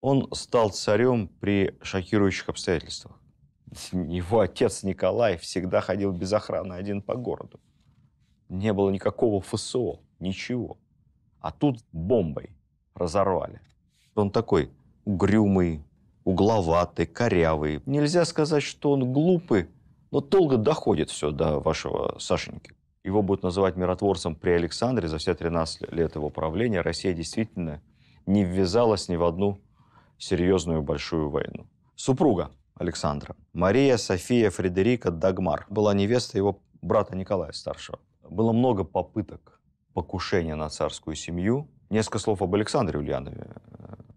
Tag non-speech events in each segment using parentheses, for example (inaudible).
Он стал царем при шокирующих обстоятельствах. Его отец Николай всегда ходил без охраны один по городу. Не было никакого ФСО, ничего. А тут бомбой разорвали. Он такой угрюмый, угловатый, корявый. Нельзя сказать, что он глупый, но долго доходит все до вашего Сашеньки. Его будут называть миротворцем при Александре за все 13 лет его правления. Россия действительно не ввязалась ни в одну серьезную большую войну. Супруга Александра, Мария София Фредерика Дагмар, была невестой его брата Николая Старшего. Было много попыток покушения на царскую семью. Несколько слов об Александре Ульянове.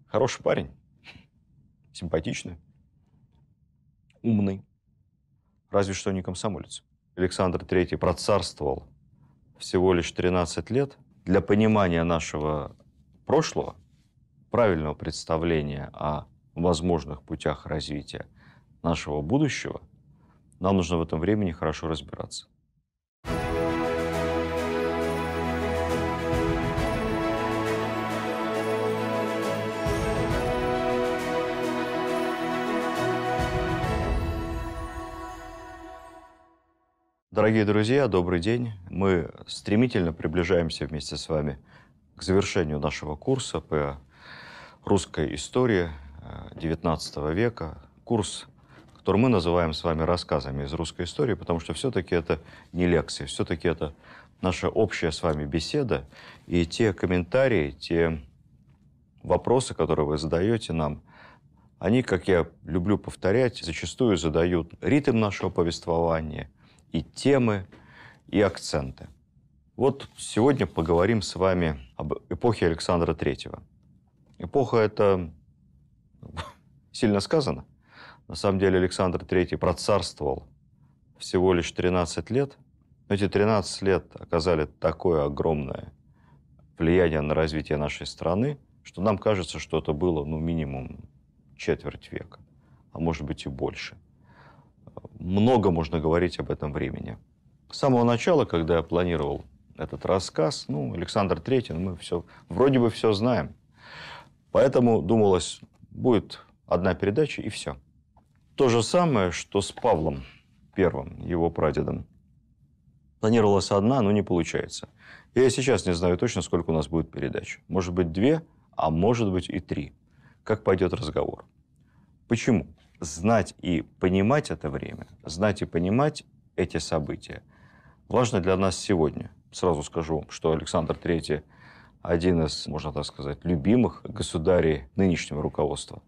Хороший парень, симпатичный, умный. Разве что не комсомолец. Александр III процарствовал всего лишь 13 лет. Для понимания нашего прошлого правильного представления о возможных путях развития нашего будущего, нам нужно в этом времени хорошо разбираться. Дорогие друзья, добрый день. Мы стремительно приближаемся вместе с вами к завершению нашего курса по русская история XIX э, века, курс, который мы называем с вами рассказами из русской истории, потому что все-таки это не лекция, все-таки это наша общая с вами беседа, и те комментарии, те вопросы, которые вы задаете нам, они, как я люблю повторять, зачастую задают ритм нашего повествования, и темы, и акценты. Вот сегодня поговорим с вами об эпохе Александра Третьего – Эпоха – это сильно сказано. На самом деле Александр III процарствовал всего лишь 13 лет. Но эти 13 лет оказали такое огромное влияние на развитие нашей страны, что нам кажется, что это было ну, минимум четверть века, а может быть и больше. Много можно говорить об этом времени. С самого начала, когда я планировал этот рассказ, ну, Александр III, ну, мы все, вроде бы все знаем – Поэтому думалось, будет одна передача и все. То же самое, что с Павлом первым, его прадедом. Планировалась одна, но не получается. Я сейчас не знаю точно, сколько у нас будет передач. Может быть, две, а может быть и три. Как пойдет разговор. Почему? Знать и понимать это время, знать и понимать эти события важно для нас сегодня. Сразу скажу, что Александр III один из, можно так сказать, любимых государей нынешнего руководства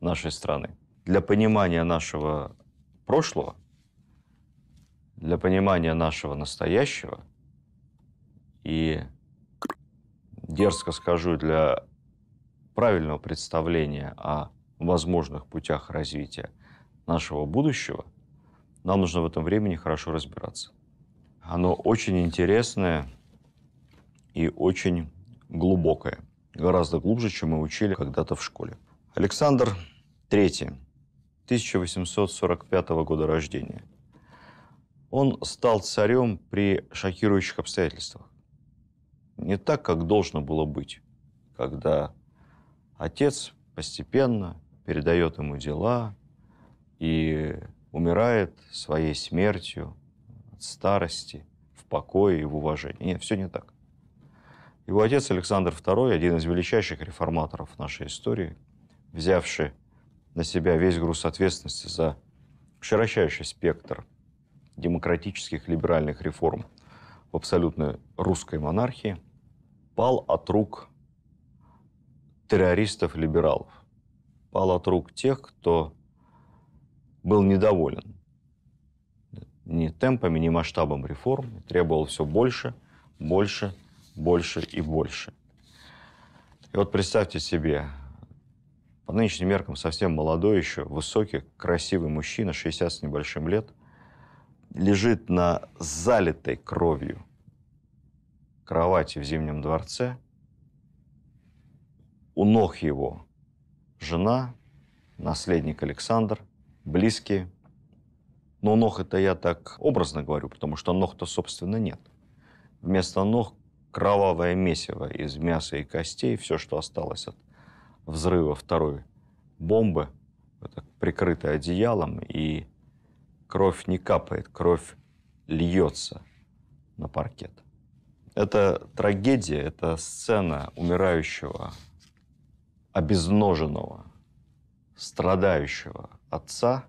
нашей страны. Для понимания нашего прошлого, для понимания нашего настоящего и, дерзко скажу, для правильного представления о возможных путях развития нашего будущего, нам нужно в этом времени хорошо разбираться. Оно очень интересное и очень глубокое, гораздо глубже, чем мы учили когда-то в школе. Александр III, 1845 года рождения. Он стал царем при шокирующих обстоятельствах. Не так, как должно было быть, когда отец постепенно передает ему дела и умирает своей смертью от старости в покое и в уважении. Нет, все не так. Его отец Александр II, один из величайших реформаторов нашей истории, взявший на себя весь груз ответственности за широчайший спектр демократических либеральных реформ в абсолютной русской монархии, пал от рук террористов-либералов, пал от рук тех, кто был недоволен ни темпами, ни масштабом реформ, требовал все больше, больше больше и больше. И вот представьте себе, по нынешним меркам совсем молодой еще, высокий, красивый мужчина, 60 с небольшим лет, лежит на залитой кровью кровати в Зимнем дворце. У ног его жена, наследник Александр, близкие. Но ног это я так образно говорю, потому что ног-то, собственно, нет. Вместо ног кровавое месиво из мяса и костей, все, что осталось от взрыва второй бомбы, это прикрыто одеялом, и кровь не капает, кровь льется на паркет. Это трагедия, это сцена умирающего, обезноженного, страдающего отца.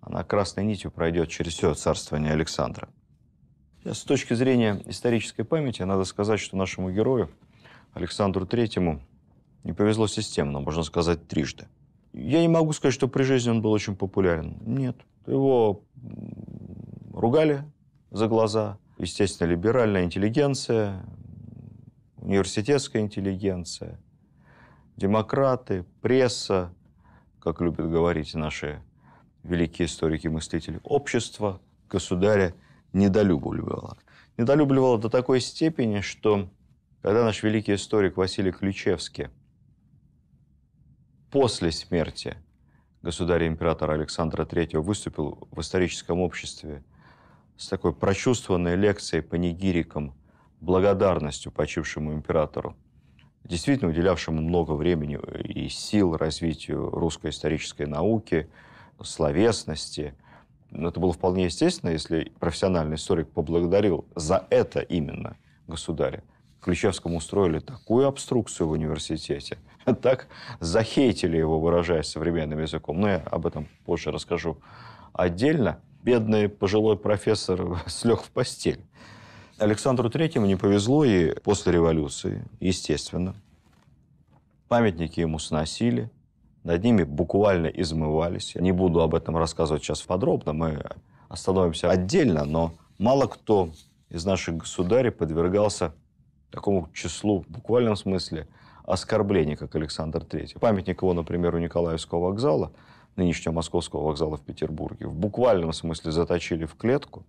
Она красной нитью пройдет через все царствование Александра. С точки зрения исторической памяти, надо сказать, что нашему герою, Александру Третьему, не повезло системно, можно сказать, трижды. Я не могу сказать, что при жизни он был очень популярен. Нет. Его ругали за глаза. Естественно, либеральная интеллигенция, университетская интеллигенция, демократы, пресса, как любят говорить наши великие историки-мыслители, общество, государя – недолюбливала. Недолюбливала до такой степени, что когда наш великий историк Василий Ключевский после смерти государя-императора Александра III выступил в историческом обществе с такой прочувствованной лекцией по нигирикам, благодарностью почившему императору, действительно уделявшему много времени и сил развитию русской исторической науки, словесности – но ну, это было вполне естественно, если профессиональный историк поблагодарил за это именно государя. Ключевскому устроили такую обструкцию в университете, (laughs) так захейтили его, выражаясь современным языком. Но я об этом позже расскажу отдельно. Бедный пожилой профессор (laughs) слег в постель. Александру Третьему не повезло и после революции, естественно. Памятники ему сносили, над ними буквально измывались. Я не буду об этом рассказывать сейчас подробно, мы остановимся отдельно, но мало кто из наших государей подвергался такому числу, в буквальном смысле, оскорблений, как Александр III. Памятник его, например, у Николаевского вокзала, нынешнего Московского вокзала в Петербурге, в буквальном смысле заточили в клетку,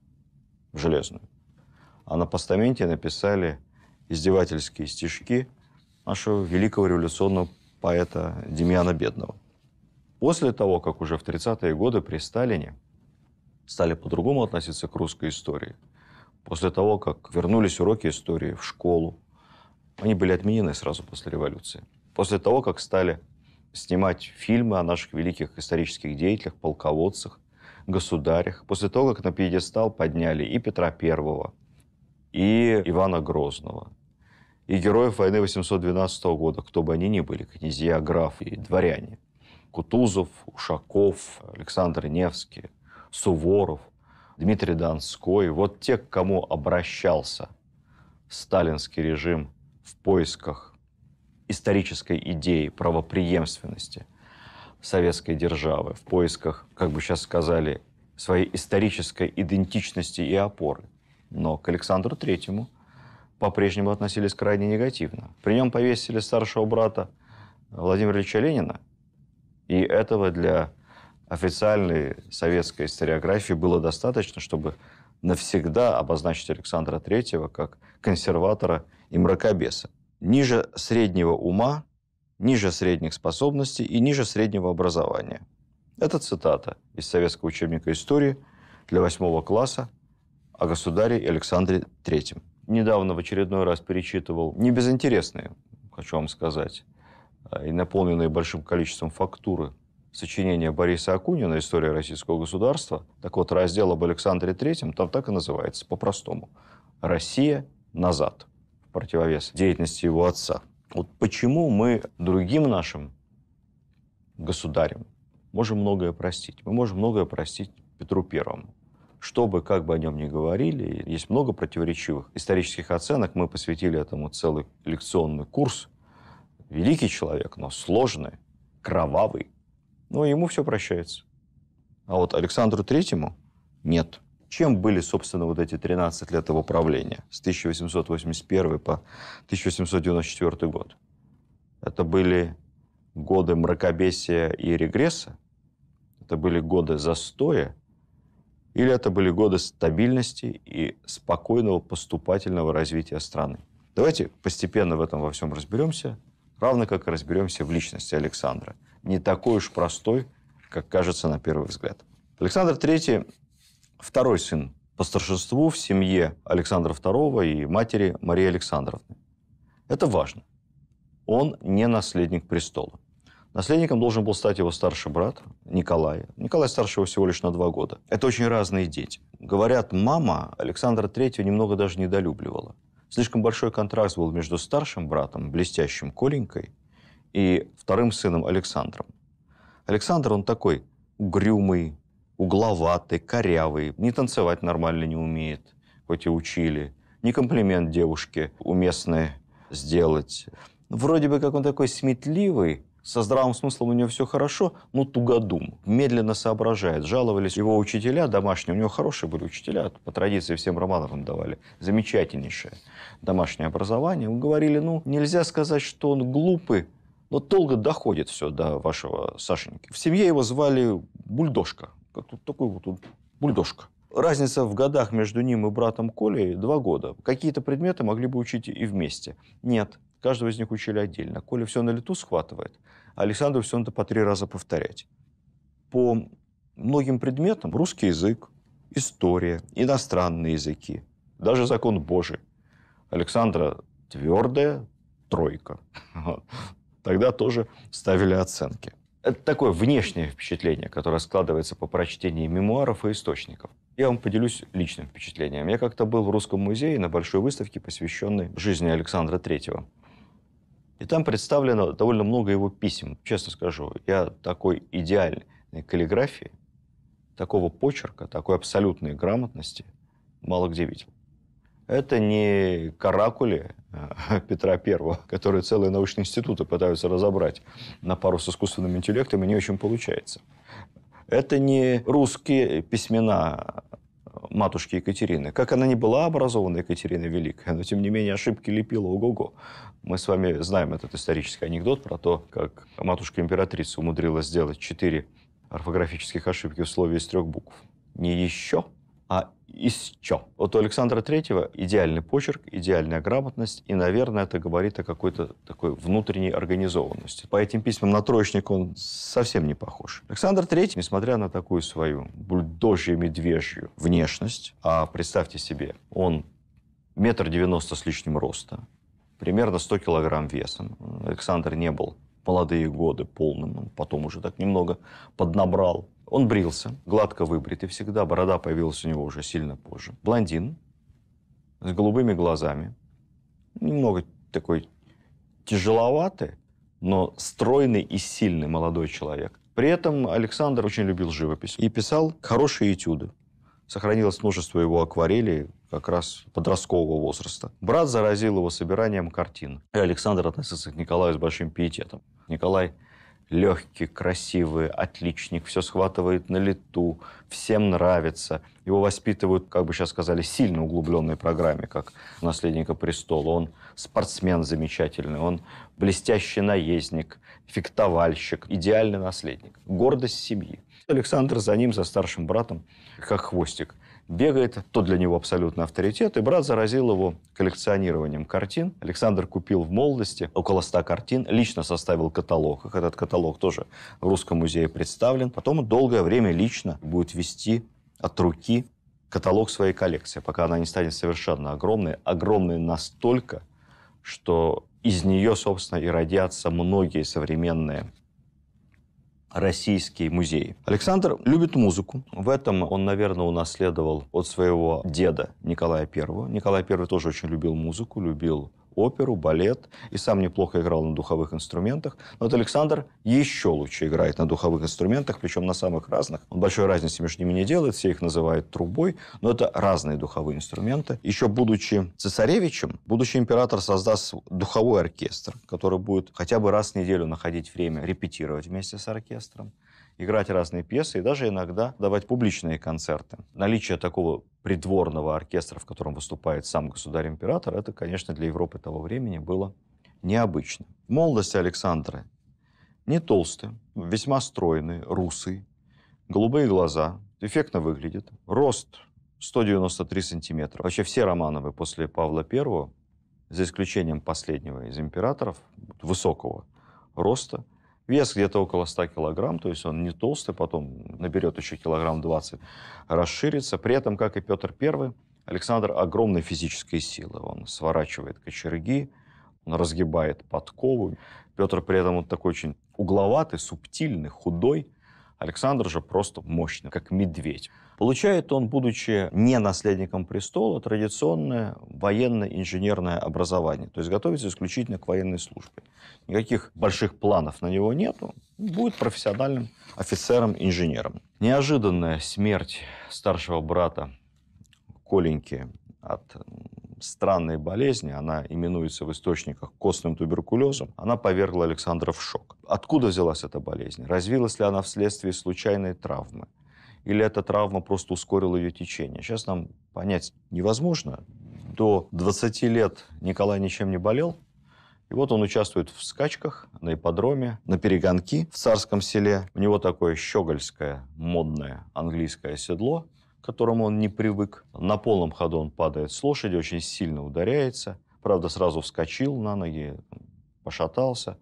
в железную, а на постаменте написали издевательские стишки нашего великого революционного поэта Демьяна Бедного. После того, как уже в 30-е годы при Сталине стали по-другому относиться к русской истории, после того, как вернулись уроки истории в школу, они были отменены сразу после революции. После того, как стали снимать фильмы о наших великих исторических деятелях, полководцах, государях, после того, как на пьедестал подняли и Петра Первого, и Ивана Грозного, и героев войны 812 года, кто бы они ни были, князья, графы и дворяне. Кутузов, Ушаков, Александр Невский, Суворов, Дмитрий Донской. Вот те, к кому обращался сталинский режим в поисках исторической идеи правоприемственности советской державы, в поисках, как бы сейчас сказали, своей исторической идентичности и опоры. Но к Александру Третьему – по-прежнему относились крайне негативно. При нем повесили старшего брата Владимира Ильича Ленина, и этого для официальной советской историографии было достаточно, чтобы навсегда обозначить Александра Третьего как консерватора и мракобеса. Ниже среднего ума, ниже средних способностей и ниже среднего образования. Это цитата из советского учебника истории для восьмого класса о государе Александре Третьем недавно в очередной раз перечитывал, не безинтересные, хочу вам сказать, а, и наполненные большим количеством фактуры сочинения Бориса Акунина «История российского государства». Так вот, раздел об Александре III там так и называется, по-простому. «Россия назад» в противовес деятельности его отца. Вот почему мы другим нашим государям можем многое простить. Мы можем многое простить Петру Первому чтобы как бы о нем ни говорили, есть много противоречивых исторических оценок. Мы посвятили этому целый лекционный курс. Великий человек, но сложный, кровавый. Но ему все прощается. А вот Александру Третьему нет. Чем были, собственно, вот эти 13 лет его правления с 1881 по 1894 год? Это были годы мракобесия и регресса, это были годы застоя, или это были годы стабильности и спокойного поступательного развития страны? Давайте постепенно в этом во всем разберемся, равно как и разберемся в личности Александра. Не такой уж простой, как кажется на первый взгляд. Александр III – второй сын по старшинству в семье Александра II и матери Марии Александровны. Это важно. Он не наследник престола. Наследником должен был стать его старший брат Николай. Николай старше его всего лишь на два года. Это очень разные дети. Говорят, мама Александра III немного даже недолюбливала. Слишком большой контраст был между старшим братом, блестящим Коленькой, и вторым сыном Александром. Александр, он такой угрюмый, угловатый, корявый, не танцевать нормально не умеет, хоть и учили, не комплимент девушке уместный сделать. Вроде бы как он такой сметливый, со здравым смыслом у него все хорошо, но тугодум, медленно соображает. Жаловались его учителя домашние, у него хорошие были учителя, по традиции всем Романовым давали замечательнейшее домашнее образование. Мы говорили, ну, нельзя сказать, что он глупый, но долго доходит все до вашего Сашеньки. В семье его звали Бульдожка, как тут такой вот он, Бульдожка. Разница в годах между ним и братом Колей два года. Какие-то предметы могли бы учить и вместе. Нет, Каждого из них учили отдельно. Коля все на лету схватывает, а Александру все надо по три раза повторять. По многим предметам русский язык, история, иностранные языки, даже закон Божий. Александра твердая тройка. Тогда тоже ставили оценки. Это такое внешнее впечатление, которое складывается по прочтению мемуаров и источников. Я вам поделюсь личным впечатлением. Я как-то был в Русском музее на большой выставке, посвященной жизни Александра Третьего. И там представлено довольно много его писем. Честно скажу, я такой идеальной каллиграфии, такого почерка, такой абсолютной грамотности мало где видел. Это не каракули э, (laughs) Петра Первого, которые целые научные институты пытаются разобрать на пару с искусственным интеллектом, и не очень получается. Это не русские письмена матушки Екатерины. Как она не была образована, Екатерина Великая, но, тем не менее, ошибки лепила ого-го. Мы с вами знаем этот исторический анекдот про то, как матушка-императрица умудрилась сделать четыре орфографических ошибки в слове из трех букв. Не еще, а из чего? Вот у Александра Третьего идеальный почерк, идеальная грамотность, и, наверное, это говорит о какой-то такой внутренней организованности. По этим письмам на троечник он совсем не похож. Александр Третий, несмотря на такую свою бульдожью медвежью внешность, а представьте себе, он метр девяносто с лишним роста, примерно 100 килограмм весом. Александр не был молодые годы полным, он потом уже так немного поднабрал он брился, гладко выбрит, и всегда, борода появилась у него уже сильно позже. Блондин, с голубыми глазами, немного такой тяжеловатый, но стройный и сильный молодой человек. При этом Александр очень любил живопись и писал хорошие этюды. Сохранилось множество его акварелей как раз подросткового возраста. Брат заразил его собиранием картин. И Александр относился к Николаю с большим пиететом. Николай легкий, красивый, отличник, все схватывает на лету, всем нравится. Его воспитывают, как бы сейчас сказали, сильно углубленной программе, как наследника престола. Он спортсмен замечательный, он блестящий наездник, фехтовальщик, идеальный наследник, гордость семьи. Александр за ним, за старшим братом, как хвостик бегает, тот для него абсолютно авторитет, и брат заразил его коллекционированием картин. Александр купил в молодости около 100 картин, лично составил каталог. Их этот каталог тоже в Русском музее представлен. Потом он долгое время лично будет вести от руки каталог своей коллекции, пока она не станет совершенно огромной. Огромной настолько, что из нее, собственно, и родятся многие современные российский музей. Александр любит музыку. В этом он, наверное, унаследовал от своего деда Николая I. Николай I тоже очень любил музыку, любил оперу, балет и сам неплохо играл на духовых инструментах. Но вот Александр еще лучше играет на духовых инструментах, причем на самых разных. Он большой разницы между ними не делает, все их называют трубой, но это разные духовые инструменты. Еще будучи цесаревичем, будущий император создаст духовой оркестр, который будет хотя бы раз в неделю находить время репетировать вместе с оркестром играть разные пьесы и даже иногда давать публичные концерты. Наличие такого придворного оркестра, в котором выступает сам государь-император, это, конечно, для Европы того времени было необычно. В молодости Александра не толстый, весьма стройный, русый, голубые глаза, эффектно выглядит, рост 193 сантиметра. Вообще все Романовы после Павла I, за исключением последнего из императоров, высокого роста, Вес где-то около 100 килограмм, то есть он не толстый, потом наберет еще килограмм 20, расширится. При этом, как и Петр Первый, Александр огромной физической силы. Он сворачивает кочерги, он разгибает подковы. Петр при этом вот такой очень угловатый, субтильный, худой. Александр же просто мощный, как медведь. Получает он, будучи не наследником престола, традиционное военно-инженерное образование. То есть готовится исключительно к военной службе. Никаких больших планов на него нету. Будет профессиональным офицером-инженером. Неожиданная смерть старшего брата Коленьки от странной болезни, она именуется в источниках костным туберкулезом, она повергла Александра в шок. Откуда взялась эта болезнь? Развилась ли она вследствие случайной травмы? или эта травма просто ускорила ее течение. Сейчас нам понять невозможно. До 20 лет Николай ничем не болел, и вот он участвует в скачках на ипподроме, на перегонки в царском селе. У него такое щегольское, модное английское седло, к которому он не привык. На полном ходу он падает с лошади, очень сильно ударяется. Правда, сразу вскочил на ноги, пошатался.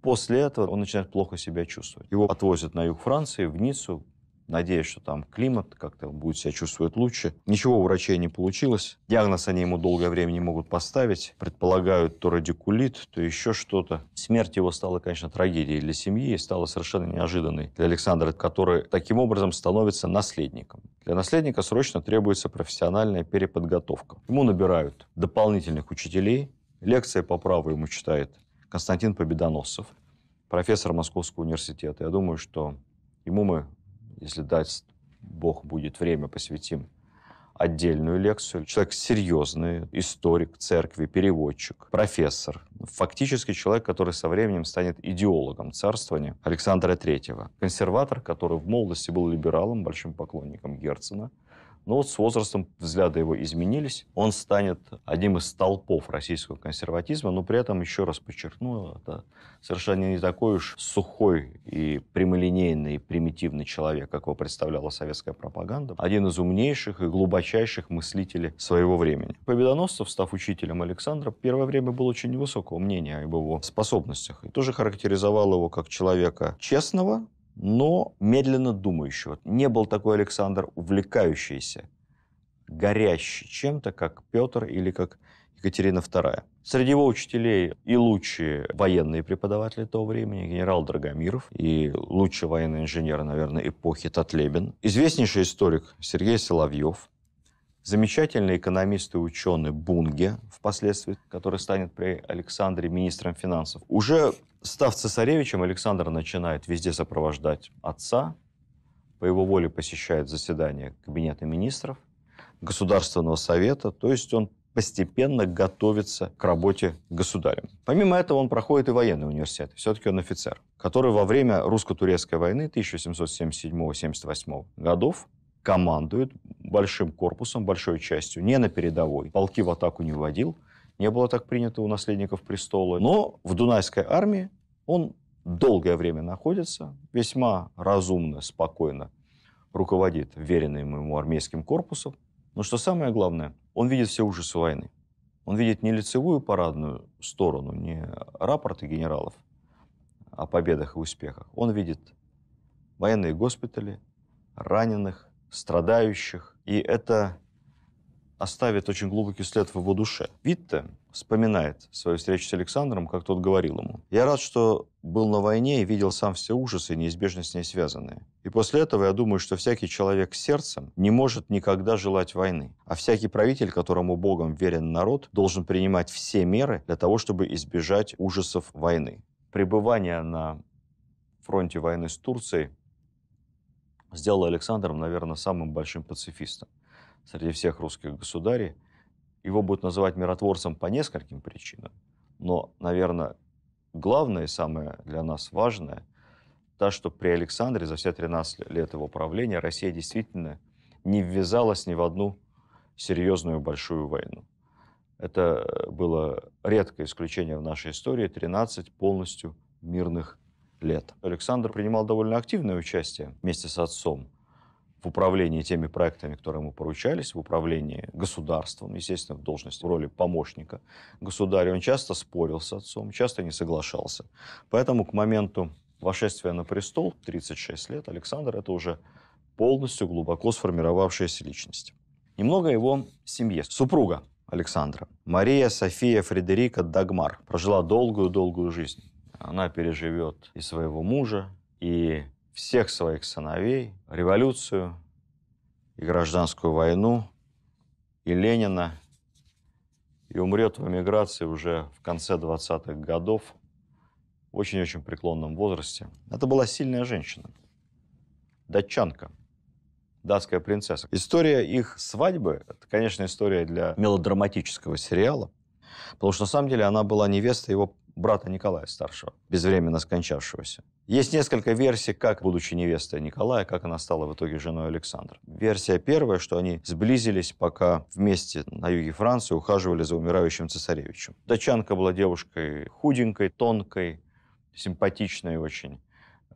После этого он начинает плохо себя чувствовать. Его отвозят на юг Франции, в Ниццу, Надеюсь, что там климат как-то будет себя чувствовать лучше. Ничего у врачей не получилось. Диагноз они ему долгое время не могут поставить. Предполагают то радикулит, то еще что-то. Смерть его стала, конечно, трагедией для семьи и стала совершенно неожиданной для Александра, который таким образом становится наследником. Для наследника срочно требуется профессиональная переподготовка. Ему набирают дополнительных учителей. лекции по праву ему читает Константин Победоносцев, профессор Московского университета. Я думаю, что ему мы если дать Бог будет время, посвятим отдельную лекцию. Человек серьезный, историк церкви, переводчик, профессор. Фактически человек, который со временем станет идеологом царствования Александра III. Консерватор, который в молодости был либералом, большим поклонником Герцена – но ну, вот с возрастом взгляды его изменились. Он станет одним из столпов российского консерватизма, но при этом, еще раз подчеркну, это совершенно не такой уж сухой и прямолинейный, и примитивный человек, как его представляла советская пропаганда. Один из умнейших и глубочайших мыслителей своего времени. Победоносцев, став учителем Александра, первое время был очень невысокого мнения об его способностях. И тоже характеризовал его как человека честного, но медленно думающего. Не был такой Александр увлекающийся, горящий чем-то, как Петр или как Екатерина II. Среди его учителей и лучшие военные преподаватели того времени, генерал Драгомиров и лучший военный инженер, наверное, эпохи Татлебин, известнейший историк Сергей Соловьев, Замечательный экономист и ученый Бунге, впоследствии, который станет при Александре министром финансов, уже став цесаревичем, Александр начинает везде сопровождать отца, по его воле посещает заседания Кабинета министров, Государственного совета, то есть он постепенно готовится к работе государем. Помимо этого, он проходит и военный университет. Все-таки он офицер, который во время русско-турецкой войны 1777-78 годов командует большим корпусом, большой частью, не на передовой. Полки в атаку не вводил, не было так принято у наследников престола. Но в Дунайской армии он долгое время находится, весьма разумно, спокойно руководит веренным ему армейским корпусом. Но что самое главное, он видит все ужасы войны. Он видит не лицевую парадную сторону, не рапорты генералов о победах и успехах. Он видит военные госпитали, раненых, страдающих, и это оставит очень глубокий след в его душе. Витте вспоминает свою встречу с Александром, как тот говорил ему. «Я рад, что был на войне и видел сам все ужасы, неизбежно с ней связанные. И после этого я думаю, что всякий человек с сердцем не может никогда желать войны. А всякий правитель, которому Богом верен народ, должен принимать все меры для того, чтобы избежать ужасов войны». Пребывание на фронте войны с Турцией Сделал Александром, наверное, самым большим пацифистом среди всех русских государей. Его будут называть миротворцем по нескольким причинам, но, наверное, главное и самое для нас важное – то, что при Александре за все 13 лет его правления Россия действительно не ввязалась ни в одну серьезную большую войну. Это было редкое исключение в нашей истории – 13 полностью мирных лет. Александр принимал довольно активное участие вместе с отцом в управлении теми проектами, которые ему поручались, в управлении государством, естественно, в должности, в роли помощника государя. Он часто спорил с отцом, часто не соглашался. Поэтому к моменту вошествия на престол, 36 лет, Александр – это уже полностью глубоко сформировавшаяся личность. Немного его семье. Супруга Александра. Мария София Фредерика Дагмар прожила долгую-долгую жизнь она переживет и своего мужа, и всех своих сыновей, революцию и гражданскую войну, и Ленина, и умрет в эмиграции уже в конце 20-х годов, в очень-очень преклонном возрасте. Это была сильная женщина, датчанка, датская принцесса. История их свадьбы, это, конечно, история для мелодраматического сериала, потому что, на самом деле, она была невестой его брата Николая Старшего, безвременно скончавшегося. Есть несколько версий, как, будучи невестой Николая, как она стала в итоге женой Александра. Версия первая, что они сблизились, пока вместе на юге Франции ухаживали за умирающим цесаревичем. Дачанка была девушкой худенькой, тонкой, симпатичной очень.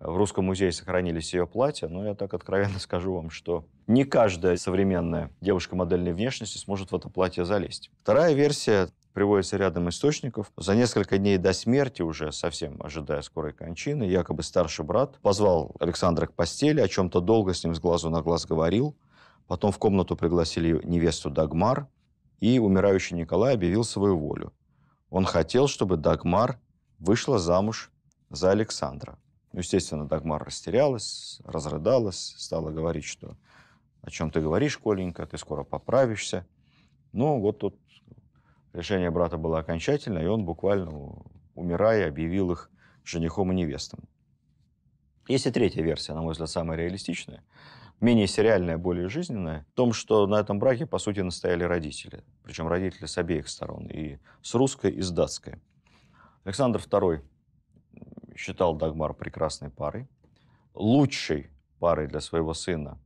В Русском музее сохранились ее платья, но я так откровенно (laughs) скажу вам, что не каждая современная девушка модельной внешности сможет в это платье залезть. Вторая версия приводится рядом источников. За несколько дней до смерти, уже совсем ожидая скорой кончины, якобы старший брат позвал Александра к постели, о чем-то долго с ним с глазу на глаз говорил. Потом в комнату пригласили невесту Дагмар, и умирающий Николай объявил свою волю. Он хотел, чтобы Дагмар вышла замуж за Александра. Ну, естественно, Дагмар растерялась, разрыдалась, стала говорить, что о чем ты говоришь, Коленька, ты скоро поправишься. Ну, вот тут Решение брата было окончательно, и он буквально, умирая, объявил их женихом и невестом. Есть и третья версия, на мой взгляд, самая реалистичная, менее сериальная, более жизненная, в том, что на этом браке, по сути, настояли родители. Причем родители с обеих сторон, и с русской, и с датской. Александр II считал Дагмар прекрасной парой, лучшей парой для своего сына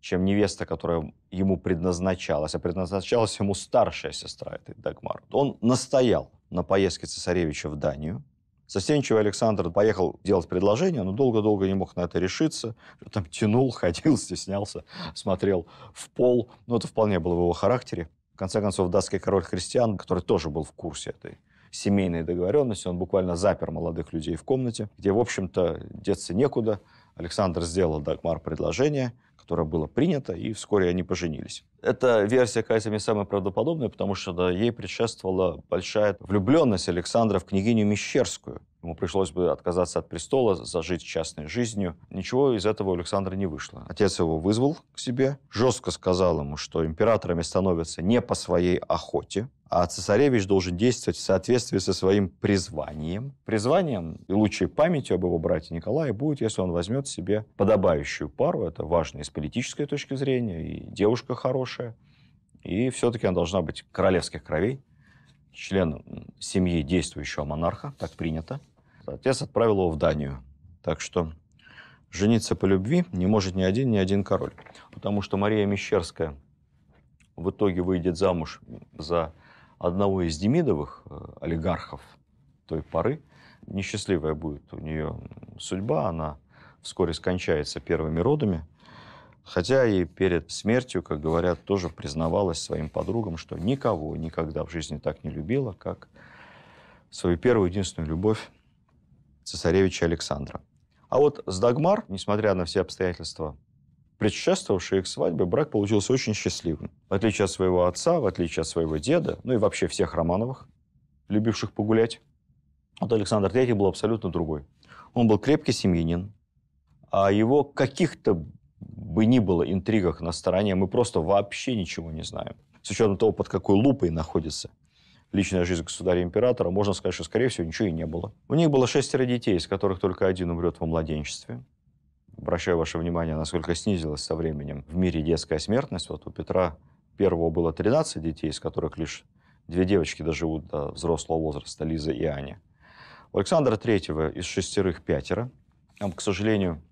чем невеста, которая ему предназначалась, а предназначалась ему старшая сестра этой Дагмар. Он настоял на поездке цесаревича в Данию. Застенчивый Александр поехал делать предложение, но долго-долго не мог на это решиться. Там тянул, (laughs) ходил, стеснялся, смотрел в пол. Но это вполне было в его характере. В конце концов, датский король Христиан, который тоже был в курсе этой семейной договоренности, он буквально запер молодых людей в комнате, где, в общем-то, деться некуда. Александр сделал Дагмар предложение – которое было принято, и вскоре они поженились. Эта версия кажется мне самая правдоподобная, потому что да, ей предшествовала большая влюбленность Александра в княгиню Мещерскую. Ему пришлось бы отказаться от престола, зажить частной жизнью. Ничего из этого у Александра не вышло. Отец его вызвал к себе, жестко сказал ему, что императорами становятся не по своей охоте, а цесаревич должен действовать в соответствии со своим призванием. Призванием и лучшей памятью об его брате Николае будет, если он возьмет себе подобающую пару. Это важно и с политической точки зрения, и девушка хорошая. И все-таки она должна быть королевских кровей, член семьи действующего монарха, так принято. Отец отправил его в Данию. Так что жениться по любви не может ни один, ни один король. Потому что Мария Мещерская в итоге выйдет замуж за одного из Демидовых э, олигархов той поры. Несчастливая будет у нее судьба, она вскоре скончается первыми родами. Хотя и перед смертью, как говорят, тоже признавалась своим подругам, что никого никогда в жизни так не любила, как свою первую единственную любовь цесаревича Александра. А вот с Дагмар, несмотря на все обстоятельства, предшествовавшие их свадьбе, брак получился очень счастливым. В отличие от своего отца, в отличие от своего деда, ну и вообще всех Романовых, любивших погулять, вот Александр III был абсолютно другой. Он был крепкий семьянин, а его каких-то бы ни было интригах на стороне мы просто вообще ничего не знаем. С учетом того, под какой лупой находится личная жизнь государя-императора, можно сказать, что, скорее всего, ничего и не было. У них было шестеро детей, из которых только один умрет во младенчестве. Обращаю ваше внимание, насколько снизилась со временем в мире детская смертность. Вот у Петра первого было 13 детей, из которых лишь две девочки доживут до взрослого возраста, Лиза и Аня. У Александра Третьего из шестерых пятеро. Там, к сожалению,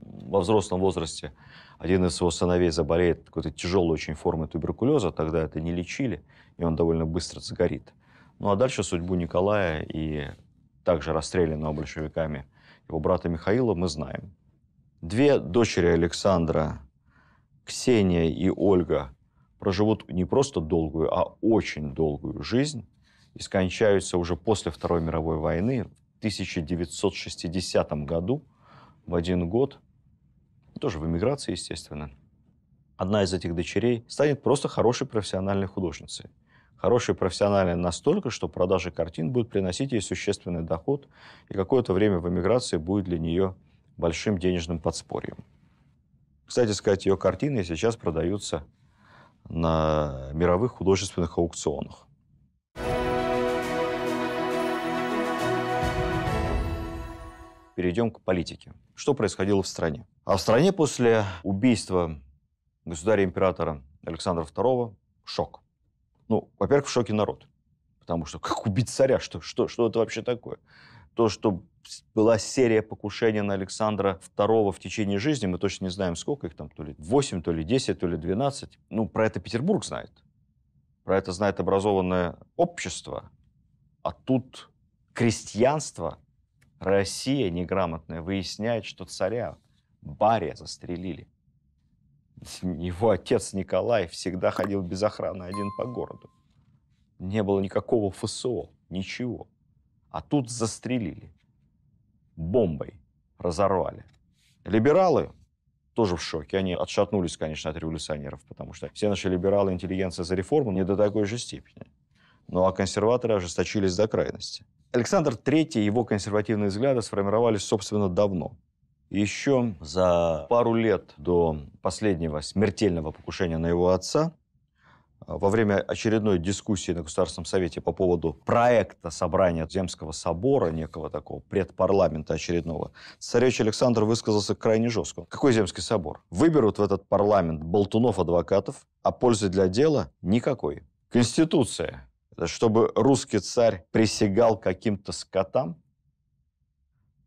во взрослом возрасте один из его сыновей заболеет какой-то тяжелой очень формой туберкулеза, тогда это не лечили, и он довольно быстро загорит. Ну а дальше судьбу Николая и также расстрелянного большевиками его брата Михаила мы знаем. Две дочери Александра, Ксения и Ольга, проживут не просто долгую, а очень долгую жизнь и скончаются уже после Второй мировой войны в 1960 году, в один год, тоже в эмиграции, естественно. Одна из этих дочерей станет просто хорошей профессиональной художницей. хорошей профессиональной настолько, что продажа картин будет приносить ей существенный доход, и какое-то время в эмиграции будет для нее большим денежным подспорьем. Кстати сказать, ее картины сейчас продаются на мировых художественных аукционах. Перейдем к политике. Что происходило в стране? А в стране после убийства государя-императора Александра II шок. Ну, во-первых, в шоке народ. Потому что как убить царя? Что, что, что это вообще такое? То, что была серия покушений на Александра II в течение жизни, мы точно не знаем, сколько их там, то ли 8, то ли 10, то ли 12. Ну, про это Петербург знает. Про это знает образованное общество. А тут крестьянство, Россия неграмотная, выясняет, что царя баре застрелили. (laughs) Его отец Николай всегда ходил без охраны один по городу. Не было никакого ФСО, ничего. А тут застрелили. Бомбой разорвали. Либералы тоже в шоке. Они отшатнулись, конечно, от революционеров, потому что все наши либералы, интеллигенция за реформу не до такой же степени. Ну а консерваторы ожесточились до крайности. Александр III и его консервативные взгляды сформировались, собственно, давно. Еще за пару лет до последнего смертельного покушения на его отца, а, во время очередной дискуссии на Государственном Совете по поводу проекта собрания Земского собора, некого такого предпарламента очередного, царевич Александр высказался крайне жестко. Какой Земский собор? Выберут в этот парламент болтунов-адвокатов, а пользы для дела никакой. Конституция чтобы русский царь присягал каким-то скотам?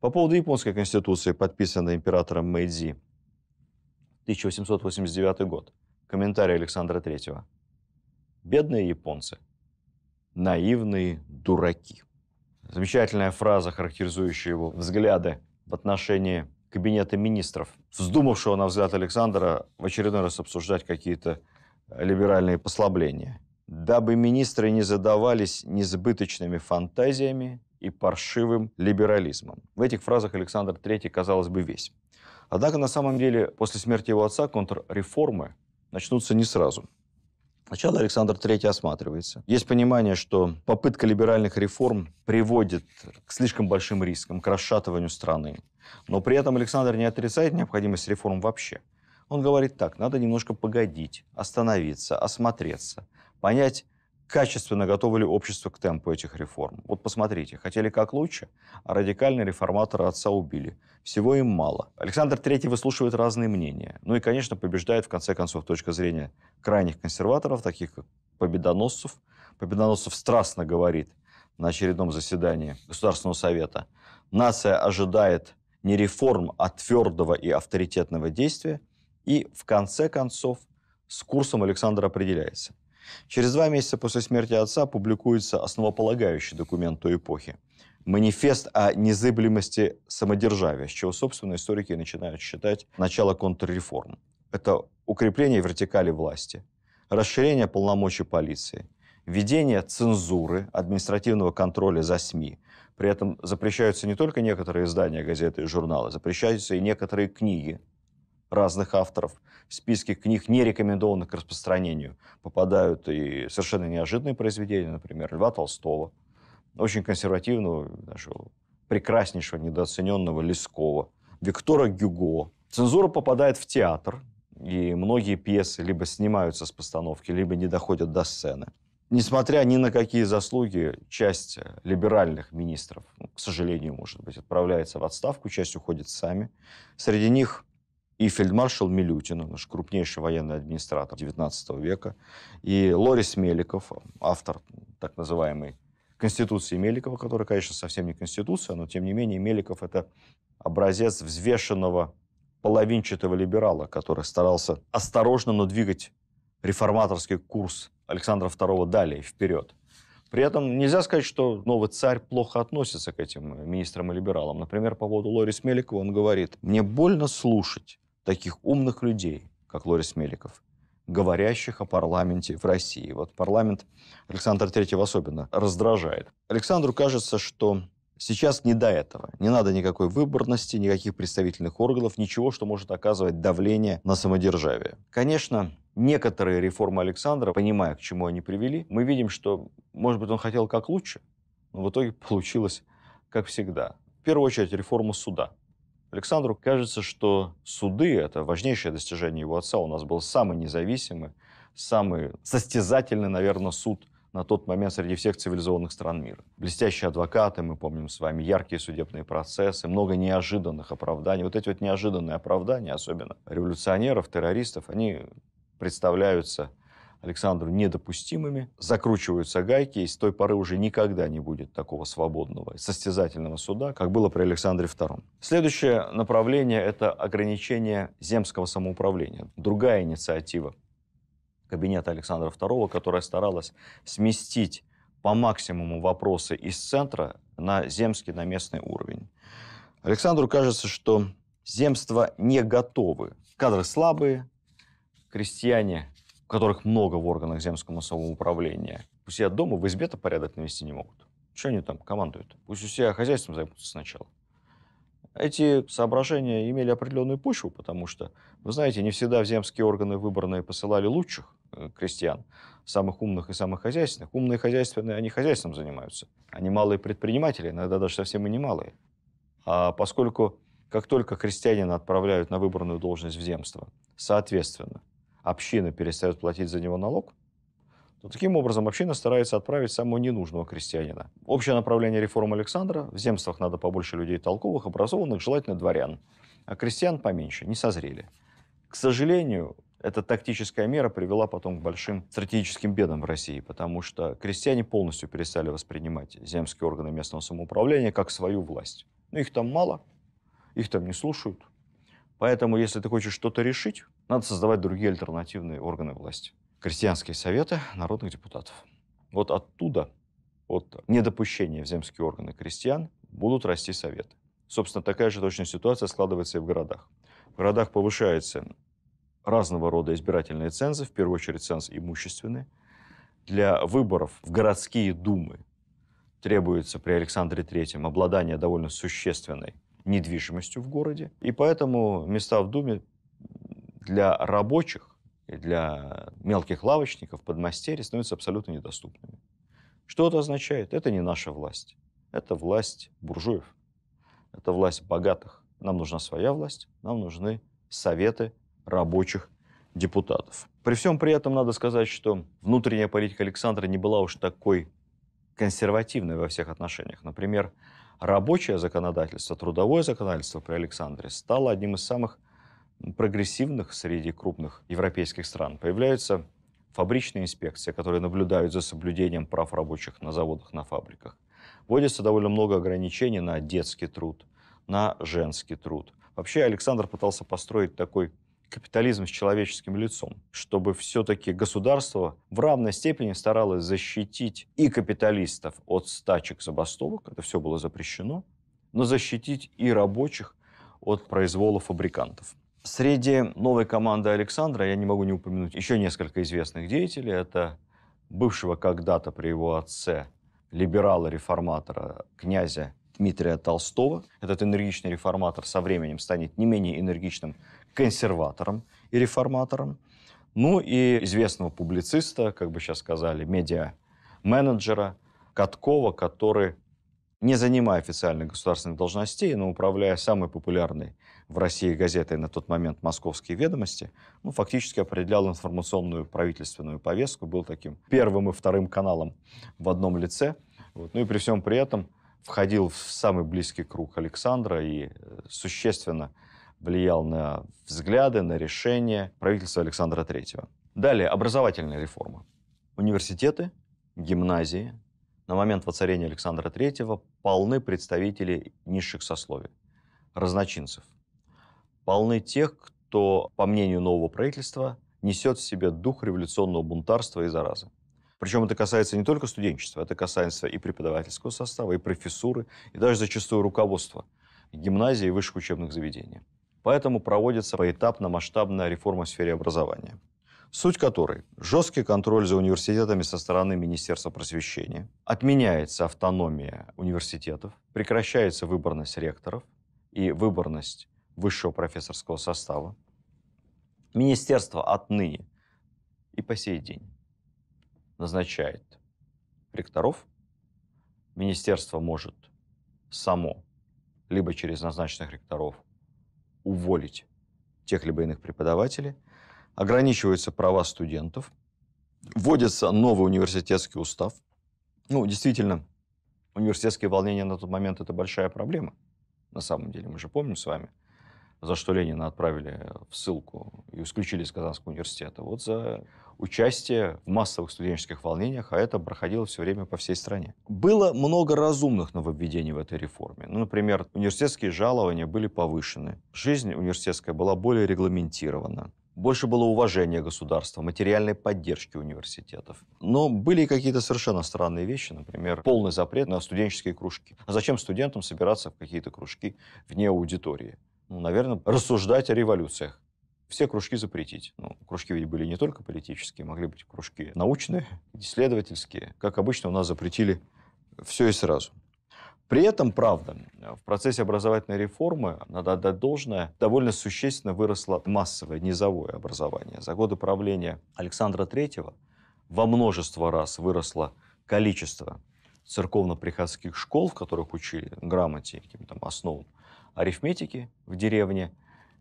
По поводу японской конституции, подписанной императором Мэйдзи, 1889 год. Комментарий Александра III. Бедные японцы. Наивные дураки. Замечательная фраза, характеризующая его взгляды в отношении кабинета министров, вздумавшего, на взгляд Александра, в очередной раз обсуждать какие-то э, либеральные послабления. Дабы министры не задавались незбыточными фантазиями и паршивым либерализмом. В этих фразах Александр III, казалось бы, весь. Однако на самом деле после смерти его отца контрреформы начнутся не сразу. Сначала Александр III осматривается. Есть понимание, что попытка либеральных реформ приводит к слишком большим рискам, к расшатыванию страны. Но при этом Александр не отрицает необходимость реформ вообще. Он говорит так, надо немножко погодить, остановиться, осмотреться, понять, качественно готовили общество к темпу этих реформ. Вот посмотрите, хотели как лучше, а радикальные реформаторы отца убили. Всего им мало. Александр III выслушивает разные мнения. Ну и, конечно, побеждает, в конце концов, точка зрения крайних консерваторов, таких как победоносцев. Победоносцев страстно говорит на очередном заседании Государственного совета. Нация ожидает не реформ, а твердого и авторитетного действия. И, в конце концов, с курсом Александр определяется. Через два месяца после смерти отца публикуется основополагающий документ той эпохи – манифест о незыблемости самодержавия, с чего, собственно, историки начинают считать начало контрреформ. Это укрепление вертикали власти, расширение полномочий полиции, введение цензуры, административного контроля за СМИ. При этом запрещаются не только некоторые издания, газеты и журналы, запрещаются и некоторые книги, разных авторов. В списки книг, не рекомендованных к распространению, попадают и совершенно неожиданные произведения, например, Льва Толстого, очень консервативного, даже прекраснейшего, недооцененного Лескова, Виктора Гюго. Цензура попадает в театр, и многие пьесы либо снимаются с постановки, либо не доходят до сцены. Несмотря ни на какие заслуги, часть либеральных министров, ну, к сожалению, может быть, отправляется в отставку, часть уходит сами. Среди них и фельдмаршал Милютина, наш крупнейший военный администратор XIX века, и Лорис Меликов, автор так называемой Конституции Меликова, которая, конечно, совсем не Конституция, но, тем не менее, Меликов – это образец взвешенного половинчатого либерала, который старался осторожно, но двигать реформаторский курс Александра II далее, вперед. При этом нельзя сказать, что новый царь плохо относится к этим министрам и либералам. Например, по поводу Лорис Меликова он говорит, «Мне больно слушать, таких умных людей, как Лорис Меликов, говорящих о парламенте в России. Вот парламент Александра Третьего особенно раздражает. Александру кажется, что сейчас не до этого. Не надо никакой выборности, никаких представительных органов, ничего, что может оказывать давление на самодержавие. Конечно, некоторые реформы Александра, понимая, к чему они привели, мы видим, что, может быть, он хотел как лучше, но в итоге (laughs) получилось как всегда. В первую очередь реформа суда – Александру кажется, что суды — это важнейшее достижение его отца. У нас был самый независимый, самый состязательный, наверное, суд на тот момент среди всех цивилизованных стран мира. Блестящие адвокаты, мы помним с вами, яркие судебные процессы, много неожиданных оправданий. Вот эти вот неожиданные оправдания, особенно революционеров, террористов, они представляются Александру недопустимыми, закручиваются гайки, и с той поры уже никогда не будет такого свободного состязательного суда, как было при Александре II. Следующее направление – это ограничение земского самоуправления. Другая инициатива кабинета Александра II, которая старалась сместить по максимуму вопросы из центра на земский, на местный уровень. Александру кажется, что земства не готовы. Кадры слабые, крестьяне которых много в органах земского самоуправления, у от дома в избе-то порядок навести не могут. Что они там командуют? Пусть у себя хозяйством займутся сначала. Эти соображения имели определенную почву, потому что, вы знаете, не всегда в земские органы выборные посылали лучших э, крестьян, самых умных и самых хозяйственных. Умные хозяйственные, они хозяйством занимаются. Они а малые предприниматели, иногда даже совсем и не малые. А поскольку как только крестьянина отправляют на выборную должность в земство, соответственно, община перестает платить за него налог, то таким образом община старается отправить самого ненужного крестьянина. Общее направление реформ Александра – в земствах надо побольше людей толковых, образованных, желательно дворян, а крестьян поменьше, не созрели. К сожалению, эта тактическая мера привела потом к большим стратегическим бедам в России, потому что крестьяне полностью перестали воспринимать земские органы местного самоуправления как свою власть. Но ну, их там мало, их там не слушают. Поэтому, если ты хочешь что-то решить, надо создавать другие альтернативные органы власти. Крестьянские советы народных депутатов. Вот оттуда, от недопущения в земские органы крестьян, будут расти советы. Собственно, такая же точная ситуация складывается и в городах. В городах повышается разного рода избирательные цензы, в первую очередь ценз имущественный. Для выборов в городские думы требуется при Александре III обладание довольно существенной недвижимостью в городе, и поэтому места в Думе для рабочих и для мелких лавочников, подмастерий становятся абсолютно недоступными. Что это означает? Это не наша власть. Это власть буржуев. Это власть богатых. Нам нужна своя власть, нам нужны советы рабочих депутатов. При всем при этом надо сказать, что внутренняя политика Александра не была уж такой консервативной во всех отношениях. Например, рабочее законодательство, трудовое законодательство при Александре стало одним из самых прогрессивных среди крупных европейских стран появляются фабричные инспекции, которые наблюдают за соблюдением прав рабочих на заводах, на фабриках. Вводится довольно много ограничений на детский труд, на женский труд. Вообще Александр пытался построить такой капитализм с человеческим лицом, чтобы все-таки государство в равной степени старалось защитить и капиталистов от стачек забастовок, это все было запрещено, но защитить и рабочих от произвола фабрикантов. Среди новой команды Александра я не могу не упомянуть еще несколько известных деятелей. Это бывшего когда-то при его отце либерала-реформатора князя Дмитрия Толстого. Этот энергичный реформатор со временем станет не менее энергичным консерватором и реформатором. Ну и известного публициста, как бы сейчас сказали, медиа-менеджера Каткова, который, не занимая официальных государственных должностей, но управляя самой популярной в России газетой на тот момент «Московские ведомости», ну, фактически определял информационную правительственную повестку, был таким первым и вторым каналом в одном лице. Вот. Ну и при всем при этом входил в самый близкий круг Александра и э, существенно влиял на взгляды, на решения правительства Александра III. Далее, образовательная реформа. Университеты, гимназии на момент воцарения Александра III полны представителей низших сословий, разночинцев – полны тех, кто, по мнению нового правительства, несет в себе дух революционного бунтарства и заразы. Причем это касается не только студенчества, это касается и преподавательского состава, и профессуры, и даже зачастую руководства гимназий и высших учебных заведений. Поэтому проводится поэтапно масштабная реформа в сфере образования, суть которой – жесткий контроль за университетами со стороны Министерства просвещения, отменяется автономия университетов, прекращается выборность ректоров и выборность высшего профессорского состава. Министерство отныне и по сей день назначает ректоров. Министерство может само, либо через назначенных ректоров, уволить тех либо иных преподавателей. Ограничиваются права студентов. Вводится новый университетский устав. Ну, действительно, университетские волнения на тот момент – это большая проблема. На самом деле, мы же помним с вами – за что Ленина отправили в ссылку и исключили из Казанского университета. Вот за участие в массовых студенческих волнениях, а это проходило все время по всей стране. Было много разумных нововведений в этой реформе. Ну, например, университетские жалования были повышены, жизнь университетская была более регламентирована. Больше было уважения государства, материальной поддержки университетов. Но были и какие-то совершенно странные вещи, например, полный запрет на студенческие кружки. А зачем студентам собираться в какие-то кружки вне аудитории? ну, наверное, рассуждать о революциях. Все кружки запретить. Ну, кружки ведь были не только политические, могли быть кружки научные, исследовательские. Как обычно, у нас запретили все и сразу. При этом, правда, в процессе образовательной реформы, надо отдать должное, довольно существенно выросло массовое низовое образование. За годы правления Александра III во множество раз выросло количество церковно-приходских школ, в которых учили грамоте и каким-то основам арифметики в деревне,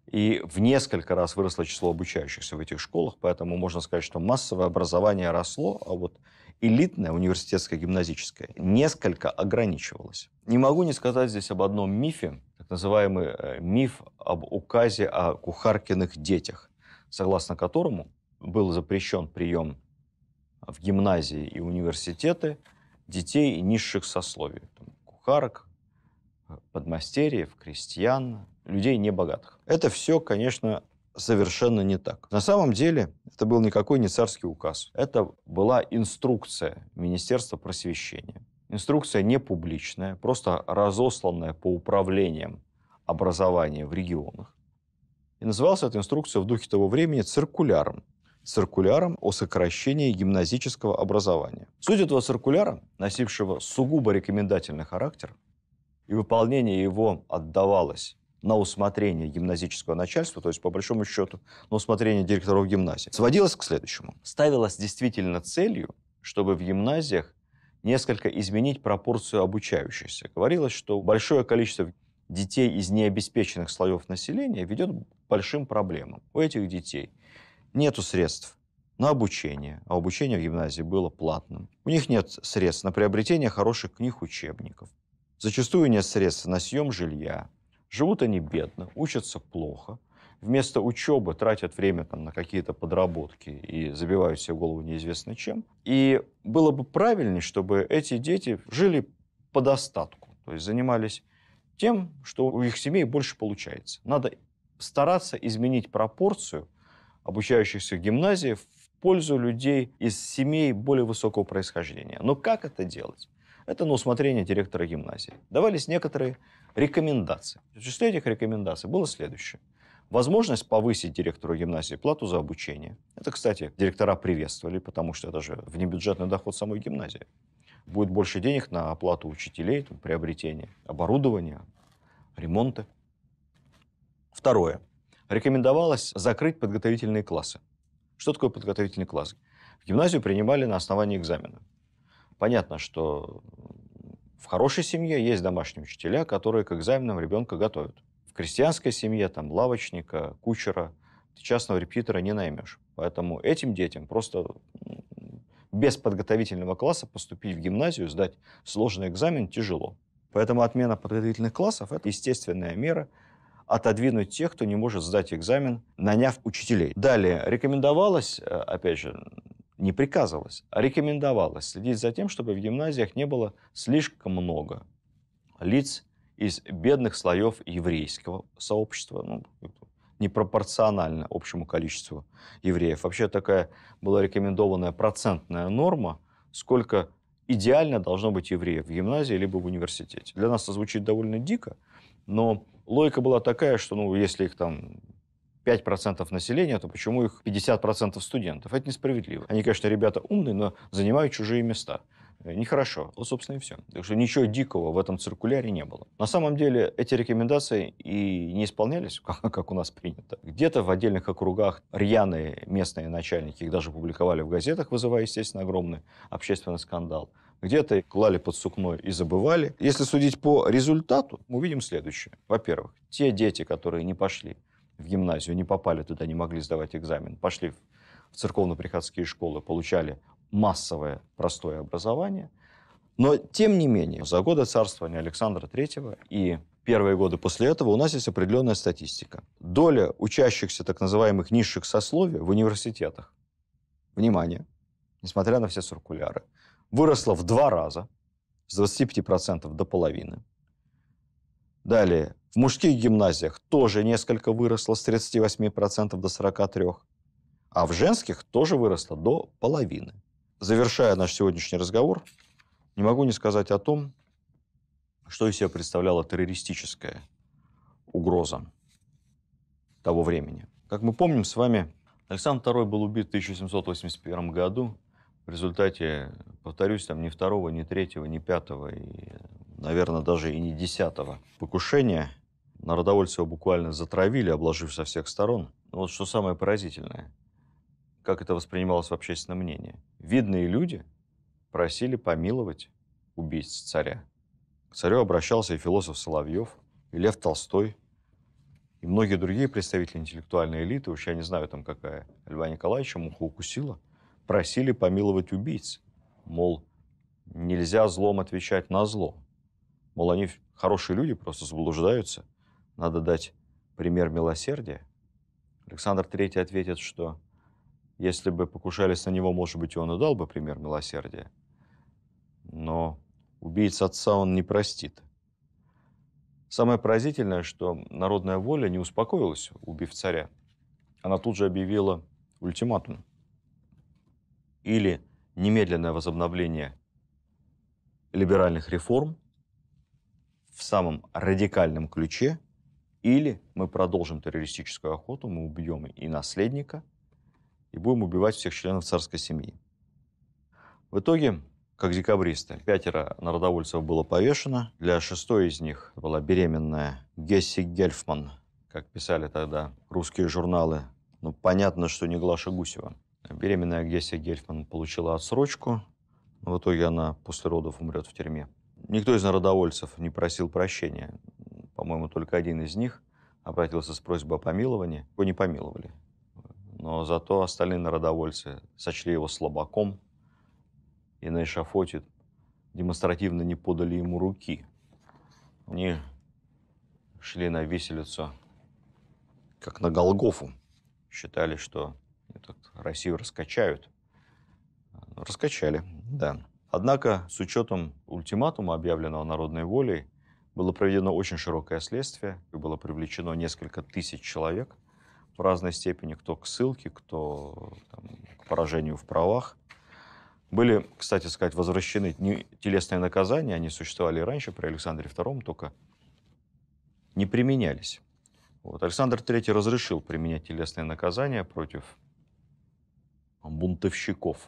и в несколько раз выросло число обучающихся в этих школах, поэтому можно сказать, что массовое образование росло, а вот элитное, университетское, гимназическое, несколько ограничивалось. Не могу не сказать здесь об одном мифе, так называемый э, миф об указе о кухаркиных детях, согласно которому был запрещен прием в гимназии и университеты детей низших сословий, кухарок, подмастерьев, крестьян, людей небогатых. Это все, конечно, совершенно не так. На самом деле это был никакой не царский указ. Это была инструкция Министерства просвещения. Инструкция не публичная, просто разосланная по управлениям образования в регионах. И называлась эта инструкция в духе того времени циркуляром. Циркуляром о сокращении гимназического образования. Суть этого циркуляра, носившего сугубо рекомендательный характер, и выполнение его отдавалось на усмотрение гимназического начальства, то есть, по большому счету, на усмотрение директоров гимназии, сводилось к следующему. Ставилось действительно целью, чтобы в гимназиях несколько изменить пропорцию обучающихся. Говорилось, что большое количество детей из необеспеченных слоев населения ведет к большим проблемам. У этих детей нету средств на обучение, а обучение в гимназии было платным. У них нет средств на приобретение хороших книг, учебников. Зачастую нет средств на съем жилья, живут они бедно, учатся плохо, вместо учебы тратят время там, на какие-то подработки и забивают себе голову неизвестно чем. И было бы правильнее, чтобы эти дети жили по достатку, то есть занимались тем, что у их семей больше получается. Надо стараться изменить пропорцию обучающихся в гимназии в пользу людей из семей более высокого происхождения. Но как это делать? Это на усмотрение директора гимназии. Давались некоторые рекомендации. В числе этих рекомендаций было следующее. Возможность повысить директору гимназии плату за обучение. Это, кстати, директора приветствовали, потому что это же внебюджетный доход самой гимназии. Будет больше денег на оплату учителей, там, приобретение оборудования, ремонты. Второе. Рекомендовалось закрыть подготовительные классы. Что такое подготовительный класс? В гимназию принимали на основании экзамена. Понятно, что в хорошей семье есть домашние учителя, которые к экзаменам ребенка готовят. В крестьянской семье там лавочника, кучера, ты частного репетитора не наймешь. Поэтому этим детям просто без подготовительного класса поступить в гимназию, сдать сложный экзамен тяжело. Поэтому отмена подготовительных классов – это естественная мера отодвинуть тех, кто не может сдать экзамен, наняв учителей. Далее, рекомендовалось, э, опять же, не приказывалось, а рекомендовалось следить за тем, чтобы в гимназиях не было слишком много лиц из бедных слоев еврейского сообщества, ну, непропорционально общему количеству евреев. Вообще такая была рекомендованная процентная норма, сколько идеально должно быть евреев в гимназии либо в университете. Для нас это звучит довольно дико, но логика была такая, что ну, если их там 5% населения, то почему их 50% студентов? Это несправедливо. Они, конечно, ребята умные, но занимают чужие места. Э, нехорошо. Вот, собственно, и все. Так что ничего дикого в этом циркуляре не было. На самом деле эти рекомендации и не исполнялись, (laughs) как, как у нас принято. Где-то в отдельных округах рьяные местные начальники их даже публиковали в газетах, вызывая, естественно, огромный общественный скандал. Где-то клали под сукно и забывали. Если судить по результату, мы увидим следующее. Во-первых, те дети, которые не пошли в гимназию, не попали туда, не могли сдавать экзамен, пошли в церковно-приходские школы, получали массовое простое образование. Но, тем не менее, за годы царствования Александра III и первые годы после этого у нас есть определенная статистика. Доля учащихся так называемых низших сословий в университетах, внимание, несмотря на все циркуляры, выросла в два раза, с 25% до половины. Далее, в мужских гимназиях тоже несколько выросло с 38% до 43%, а в женских тоже выросло до половины. Завершая наш сегодняшний разговор, не могу не сказать о том, что из себя представляла террористическая угроза того времени. Как мы помним с вами, Александр II был убит в 1781 году. В результате, повторюсь, там ни второго, ни третьего, ни пятого, и, наверное, даже и не десятого покушения Народовольцева буквально затравили, обложив со всех сторон. Но ну, вот что самое поразительное, как это воспринималось в общественном мнении. Видные люди просили помиловать убийц царя. К царю обращался и философ Соловьев, и Лев Толстой, и многие другие представители интеллектуальной элиты, уж я не знаю там какая, Льва Николаевича муха укусила, просили помиловать убийц. Мол, нельзя злом отвечать на зло. Мол, они хорошие люди, просто заблуждаются надо дать пример милосердия, Александр III ответит, что если бы покушались на него, может быть, он и дал бы пример милосердия, но убийц отца он не простит. Самое поразительное, что народная воля не успокоилась, убив царя. Она тут же объявила ультиматум. Или немедленное возобновление либеральных реформ в самом радикальном ключе – или мы продолжим террористическую охоту, мы убьем и наследника, и будем убивать всех членов царской семьи. В итоге, как декабристы, пятеро народовольцев было повешено. Для шестой из них была беременная Гесси Гельфман, как писали тогда русские журналы. Ну, понятно, что не Глаша Гусева. Беременная Гесси Гельфман получила отсрочку. Но в итоге она после родов умрет в тюрьме. Никто из народовольцев не просил прощения по-моему, только один из них обратился с просьбой о помиловании. Его не помиловали. Но зато остальные народовольцы сочли его слабаком и на эшафоте демонстративно не подали ему руки. Они шли на виселицу как на Голгофу. Считали, что Россию раскачают. Раскачали, да. Однако, с учетом ультиматума, объявленного народной волей, было проведено очень широкое следствие, было привлечено несколько тысяч человек в разной степени, кто к ссылке, кто там, к поражению в правах. Были, кстати сказать, возвращены телесные наказания, они существовали и раньше при Александре II, только не применялись. Вот. Александр III разрешил применять телесные наказания против бунтовщиков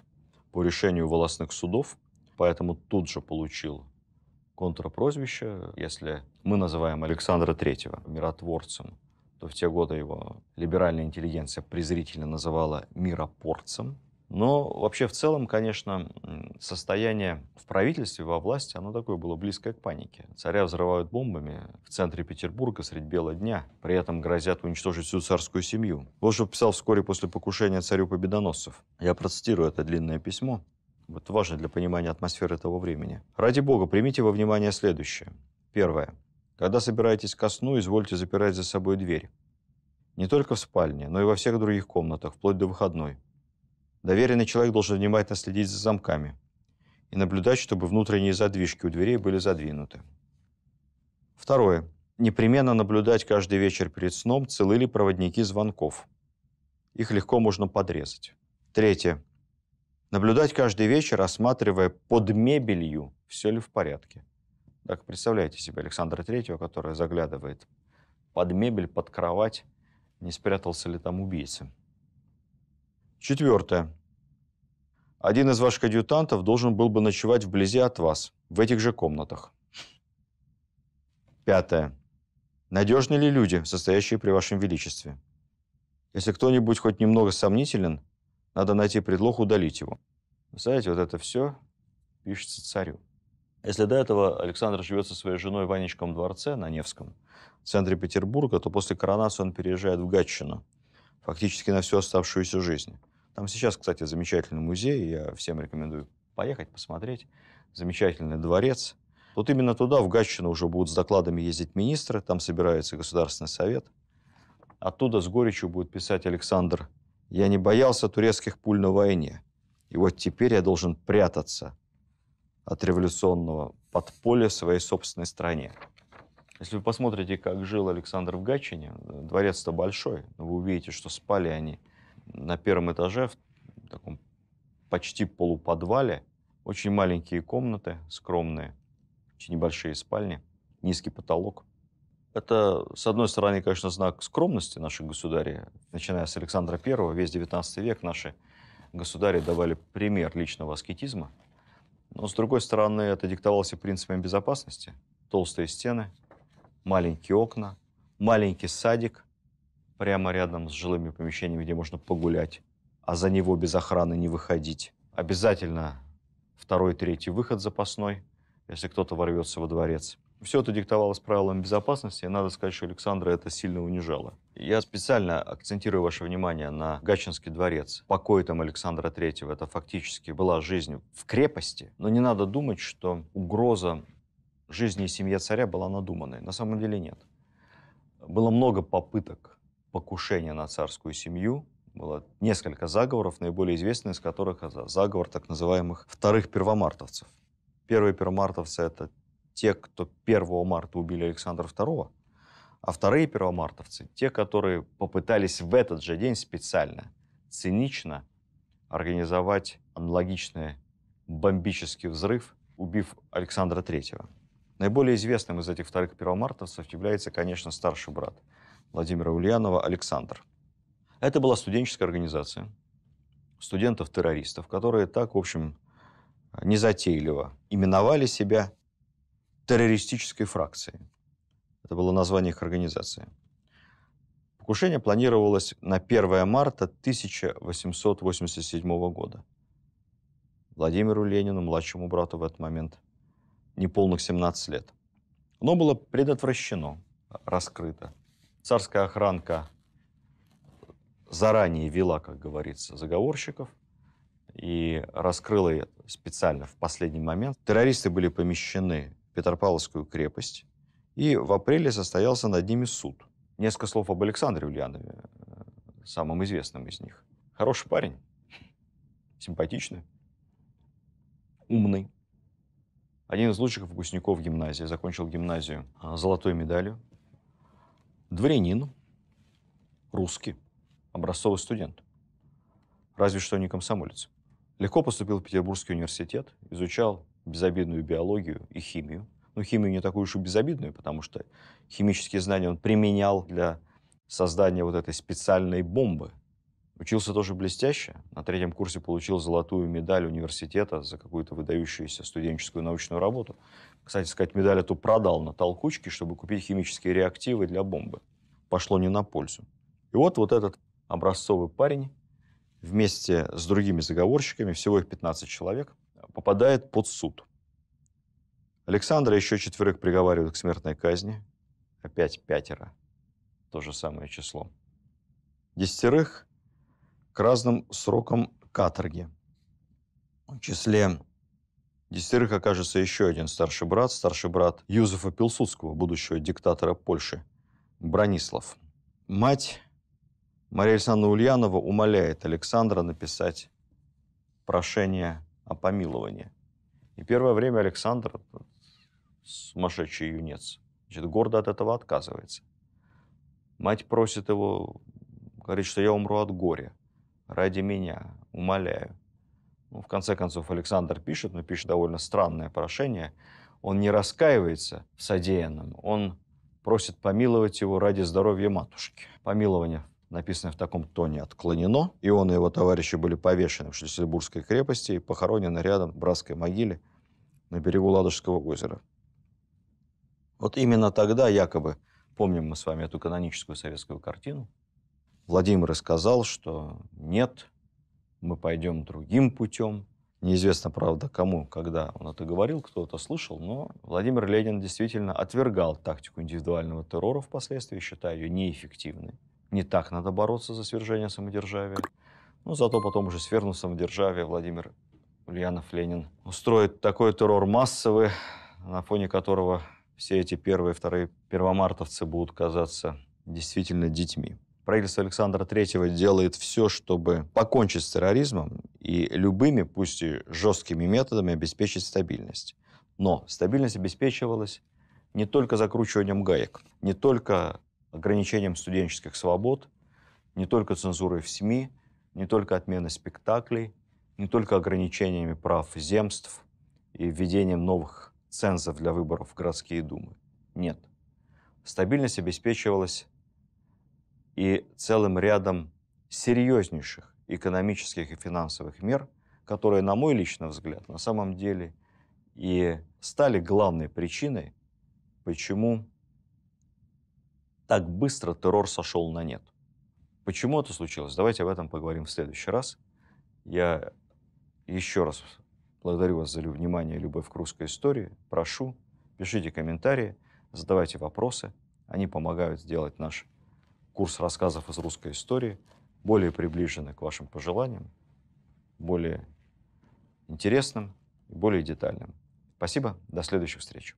по решению волосных судов, поэтому тут же получил контрпрозвище. Если мы называем Александра Третьего миротворцем, то в те годы его либеральная интеллигенция презрительно называла миропорцем. Но вообще в целом, конечно, состояние в правительстве, во власти, оно такое было близкое к панике. Царя взрывают бомбами в центре Петербурга средь бела дня, при этом грозят уничтожить всю царскую семью. Вот что писал вскоре после покушения царю победоносцев. Я процитирую это длинное письмо вот важно для понимания атмосферы того времени. Ради Бога, примите во внимание следующее. Первое. Когда собираетесь ко сну, извольте запирать за собой дверь. Не только в спальне, но и во всех других комнатах, вплоть до выходной. Доверенный человек должен внимательно следить за замками и наблюдать, чтобы внутренние задвижки у дверей были задвинуты. Второе. Непременно наблюдать каждый вечер перед сном, целы ли проводники звонков. Их легко можно подрезать. Третье. Наблюдать каждый вечер, осматривая под мебелью, все ли в порядке. Так представляете себе Александра Третьего, который заглядывает под мебель, под кровать, не спрятался ли там убийца. Четвертое. Один из ваших адъютантов должен был бы ночевать вблизи от вас, в этих же комнатах. Пятое. Надежны ли люди, состоящие при вашем величестве? Если кто-нибудь хоть немного сомнителен, надо найти предлог, удалить его. знаете, вот это все пишется царю. Если до этого Александр живет со своей женой в Анечком дворце на Невском, в центре Петербурга, то после коронации он переезжает в Гатчину, фактически на всю оставшуюся жизнь. Там сейчас, кстати, замечательный музей, я всем рекомендую поехать, посмотреть. Замечательный дворец. Вот именно туда, в Гатчину, уже будут с докладами ездить министры, там собирается Государственный совет. Оттуда с горечью будет писать Александр я не боялся турецких пуль на войне. И вот теперь я должен прятаться от революционного подполья в своей собственной стране. Если вы посмотрите, как жил Александр в Гатчине, дворец-то большой, но вы увидите, что спали они на первом этаже в таком почти полуподвале. Очень маленькие комнаты, скромные, очень небольшие спальни, низкий потолок – это, с одной стороны, конечно, знак скромности наших государей. Начиная с Александра I, весь XIX век наши государи давали пример личного аскетизма. Но, с другой стороны, это диктовался принципами безопасности. Толстые стены, маленькие окна, маленький садик прямо рядом с жилыми помещениями, где можно погулять, а за него без охраны не выходить. Обязательно второй, третий выход запасной, если кто-то ворвется во дворец. Все это диктовалось правилами безопасности, и надо сказать, что Александра это сильно унижало. Я специально акцентирую ваше внимание на Гатчинский дворец. Покой там Александра III, это фактически была жизнь в крепости. Но не надо думать, что угроза жизни и семье царя была надуманной. На самом деле нет. Было много попыток покушения на царскую семью, было несколько заговоров, наиболее известный из которых это заговор так называемых вторых первомартовцев. Первые первомартовцы — это те, кто 1 марта убили Александра II, а вторые первомартовцы, те, которые попытались в этот же день специально, цинично организовать аналогичный бомбический взрыв, убив Александра III. Наиболее известным из этих вторых первомартовцев является, конечно, старший брат Владимира Ульянова Александр. Это была студенческая организация студентов-террористов, которые так, в общем, незатейливо именовали себя террористической фракции. Это было название их организации. Покушение планировалось на 1 марта 1887 года. Владимиру Ленину, младшему брату в этот момент, неполных 17 лет. Оно было предотвращено, раскрыто. Царская охранка заранее вела, как говорится, заговорщиков и раскрыла ее специально в последний момент. Террористы были помещены Петропавловскую крепость, и в апреле состоялся над ними суд. Несколько слов об Александре Ульянове, э, самом известном из них. Хороший парень, симпатичный, умный. Один из лучших выпускников гимназии. Закончил гимназию э, золотой медалью. Дворянин, русский, образцовый студент. Разве что не комсомолец. Легко поступил в Петербургский университет, изучал безобидную биологию и химию. Ну, химию не такую уж и безобидную, потому что химические знания он применял для создания вот этой специальной бомбы. Учился тоже блестяще. На третьем курсе получил золотую медаль университета за какую-то выдающуюся студенческую научную работу. Кстати сказать, медаль эту продал на толкучке, чтобы купить химические реактивы для бомбы. Пошло не на пользу. И вот вот этот образцовый парень вместе с другими заговорщиками, всего их 15 человек, попадает под суд. Александра еще четверых приговаривают к смертной казни. Опять пятеро. То же самое число. Десятерых к разным срокам каторги. В числе десятерых окажется еще один старший брат, старший брат Юзефа Пилсудского, будущего диктатора Польши, Бронислав. Мать Мария Александровна Ульянова умоляет Александра написать прошение о помиловании. И первое время Александр, сумасшедший юнец, значит, гордо от этого отказывается. Мать просит его, говорит, что я умру от горя, ради меня, умоляю. Ну, в конце концов, Александр пишет, но пишет довольно странное прошение. Он не раскаивается в содеянном, он просит помиловать его ради здоровья матушки. Помилование написанное в таком тоне, отклонено. И он и его товарищи были повешены в Шлиссельбургской крепости и похоронены рядом в братской могиле на берегу Ладожского озера. Вот именно тогда, якобы, помним мы с вами эту каноническую советскую картину, Владимир и сказал, что нет, мы пойдем другим путем. Неизвестно, правда, кому, когда он это говорил, кто это слышал, но Владимир Ленин действительно отвергал тактику индивидуального террора впоследствии, считая ее неэффективной. Не так надо бороться за свержение самодержавия. Но ну, зато потом уже свернув самодержавие, Владимир Ульянов Ленин устроит такой террор массовый, на фоне которого все эти первые, вторые первомартовцы будут казаться действительно детьми. Правительство Александра Третьего делает все, чтобы покончить с терроризмом и любыми, пусть и жесткими методами обеспечить стабильность. Но стабильность обеспечивалась не только закручиванием гаек, не только ограничением студенческих свобод, не только цензурой в СМИ, не только отменой спектаклей, не только ограничениями прав земств и введением новых цензов для выборов в городские думы. Нет. Стабильность обеспечивалась и целым рядом серьезнейших экономических и финансовых мер, которые, на мой личный взгляд, на самом деле и стали главной причиной, почему так быстро террор сошел на нет. Почему это случилось? Давайте об этом поговорим в следующий раз. Я еще раз благодарю вас за внимание и любовь к русской истории. Прошу, пишите комментарии, задавайте вопросы. Они помогают сделать наш курс рассказов из русской истории более приближенным к вашим пожеланиям, более интересным и более детальным. Спасибо, до следующих встреч.